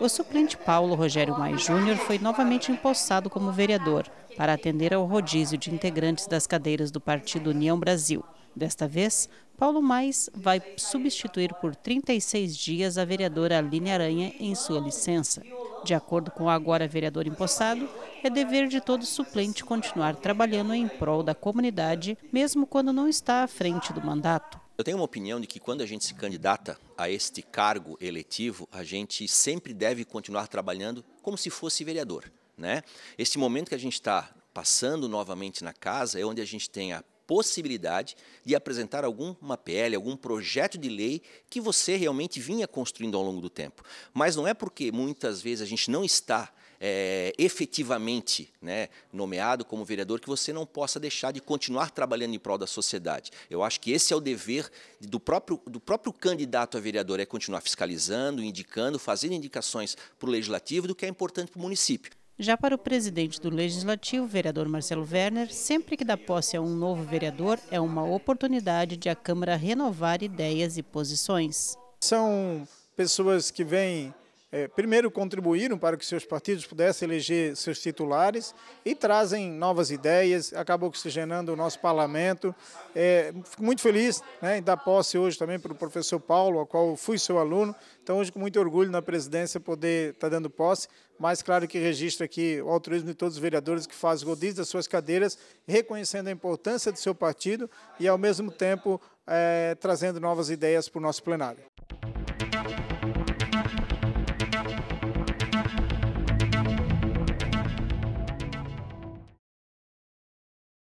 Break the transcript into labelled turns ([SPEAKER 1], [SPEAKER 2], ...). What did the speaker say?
[SPEAKER 1] O suplente Paulo Rogério Mais Júnior foi novamente empossado como vereador para atender ao rodízio de integrantes das cadeiras do Partido União Brasil. Desta vez, Paulo Mais vai substituir por 36 dias a vereadora Aline Aranha em sua licença. De acordo com o agora vereador empossado, é dever de todo suplente continuar trabalhando em prol da comunidade, mesmo quando não está à frente do mandato.
[SPEAKER 2] Eu tenho uma opinião de que quando a gente se candidata a este cargo eletivo, a gente sempre deve continuar trabalhando como se fosse vereador. Né? Este momento que a gente está passando novamente na casa é onde a gente tem a possibilidade de apresentar alguma PL, algum projeto de lei que você realmente vinha construindo ao longo do tempo. Mas não é porque muitas vezes a gente não está é, efetivamente né, nomeado como vereador, que você não possa deixar de continuar trabalhando em prol da sociedade. Eu acho que esse é o dever do próprio, do próprio candidato a vereador, é continuar fiscalizando, indicando, fazendo indicações para o legislativo do que é importante para o município.
[SPEAKER 1] Já para o presidente do Legislativo, vereador Marcelo Werner, sempre que dá posse a um novo vereador, é uma oportunidade de a Câmara renovar ideias e posições.
[SPEAKER 3] São pessoas que vêm é, primeiro contribuíram para que seus partidos pudessem eleger seus titulares e trazem novas ideias, acabou oxigenando o nosso parlamento. É, fico muito feliz né, em dar posse hoje também para o professor Paulo, ao qual fui seu aluno. Então, hoje, com muito orgulho na presidência, poder estar tá dando posse, mas claro que registro aqui o altruísmo de todos os vereadores que fazem godiz das suas cadeiras, reconhecendo a importância do seu partido e, ao mesmo tempo, é, trazendo novas ideias para o nosso plenário.